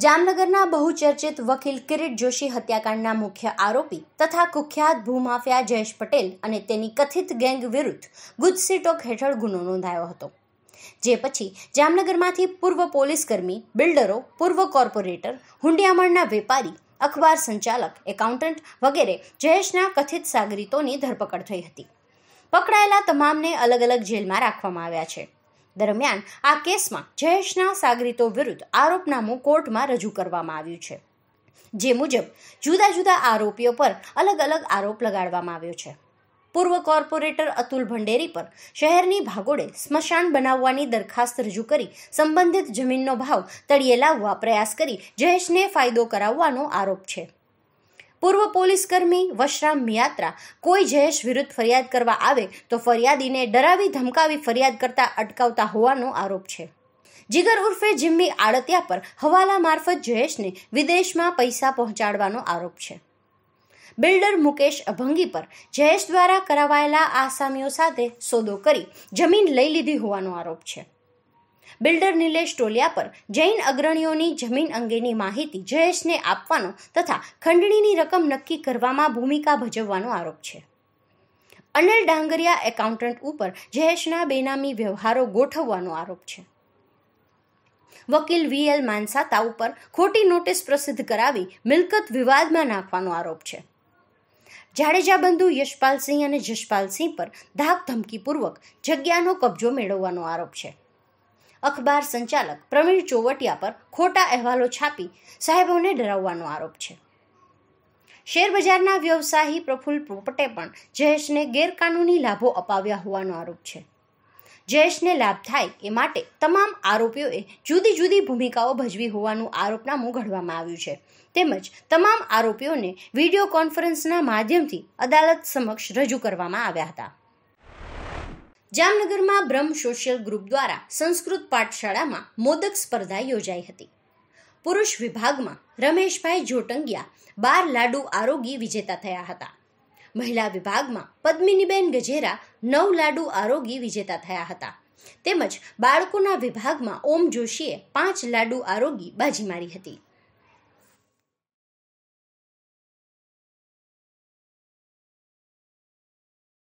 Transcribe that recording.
જામનગરના બહુચર્ચિત વકીલ કિરીટ જોશી હત્યાકાંડના મુખ્ય આરોપી તથા કુખ્યાત ભૂમાફિયા જયેશ પટેલ અને તેની કથિત ગેંગ વિરુદ્ધ ગુજસીટોક હેઠળ ગુનો નોંધાયો હતો જે પછી જામનગરમાંથી પૂર્વ પોલીસકર્મી બિલ્ડરો પૂર્વ કોર્પોરેટર હુંડિયામણના વેપારી અખબાર સંચાલક એકાઉન્ટન્ટ વગેરે જયેશના કથિત સાગરીતોની ધરપકડ થઈ હતી પકડાયેલા તમામને અલગ અલગ જેલમાં રાખવામાં આવ્યા છે દરમિયાન આ કેસમાં જયેશના સાગરીતો વિરુદ્ધ આરોપનામું કોર્ટમાં રજૂ કરવામાં આવ્યું છે જે મુજબ જુદા જુદા આરોપીઓ પર અલગ અલગ આરોપ લગાડવામાં આવ્યો છે પૂર્વ કોર્પોરેટર અતુલ ભંડેરી પર શહેરની ભાગોળે સ્મશાન બનાવવાની દરખાસ્ત રજૂ કરી સંબંધિત જમીનનો ભાવ તળિયે લાવવા પ્રયાસ કરી જયેશને ફાયદો કરાવવાનો આરોપ છે પૂર્વ પોલીસકર્મી વશરામ મિયાત્રા કોઈ જયેશ વિરુદ્ધ ફરિયાદ કરવા આવે તો ફરિયાદીને ડરાવી ધમકાવી ફરિયાદ કરતા અટકાવતા હોવાનો આરોપ છે જીગર ઉર્ફે જિમ્મી આડતિયા પર હવાલા મારફત જયેશને વિદેશમાં પૈસા પહોંચાડવાનો આરોપ છે બિલ્ડર મુકેશ અભંગી પર જયેશ દ્વારા કરાવાયેલા આસામીઓ સાથે સોદો કરી જમીન લઈ લીધી હોવાનો આરોપ છે બિલ્ડર નિલેશ ટોલિયા પર જૈન અગ્રણીઓની જમીન અંગેની માહિતી જયેશને આપવાનો તથા ખંડણીની રકમ નક્કી કરવામાં ભૂમિકા ભજવવાનો આરોપ છે અનિલ ડાંગરિયા એકાઉન્ટન્ટ ઉપર જયેશના બેનામી વ્યવહારો ગોઠવવાનો આરોપ છે વકીલ વી એલ માનસાતા ઉપર ખોટી નોટિસ પ્રસિદ્ધ કરાવી મિલકત વિવાદમાં નાખવાનો આરોપ છે જાડેજા બંધુ યશપાલસિંહ અને જશપાલસિંહ પર ધાક ધમકીપૂર્વક જગ્યાનો કબજો મેળવવાનો આરોપ છે અખબાર સંચાલક પ્રવીણ ચોવટિયા પર ખોટા અહેવાલો છાપી સાહેબોને ડરાવવાનો આરોપ છે શેરબજારના વ્યવસાયી પ્રફુલ્લ પોપટે પણ જયેશને ગેરકાનૂની લાભો અપાવ્યા હોવાનો આરોપ છે જયેશને લાભ થાય એ માટે તમામ આરોપીઓએ જુદી જુદી ભૂમિકાઓ ભજવી હોવાનું આરોપનામું ઘડવામાં આવ્યું છે તેમજ તમામ આરોપીઓને વિડીયો કોન્ફરન્સના માધ્યમથી અદાલત સમક્ષ રજૂ કરવામાં આવ્યા હતા જામનગર માં બ્રહ્મ સોશિયલ ગ્રુપ દ્વારા સંસ્કૃત પાઠશાળા માં મોદક સ્પર્ધા યોજાય હતી. પુરુષ વિભાગ માં રમેશભાઈ જોટંગિયા 12 લાડુ આરોગી વિજેતા થયા હતા. મહિલા વિભાગ માં पद्मिनीબેન ગજેરા 9 લાડુ આરોગી વિજેતા થયા હતા. તેમ જ બાળકોના વિભાગ માં ઓમ જોશીએ 5 લાડુ આરોગી બાજી મારી હતી.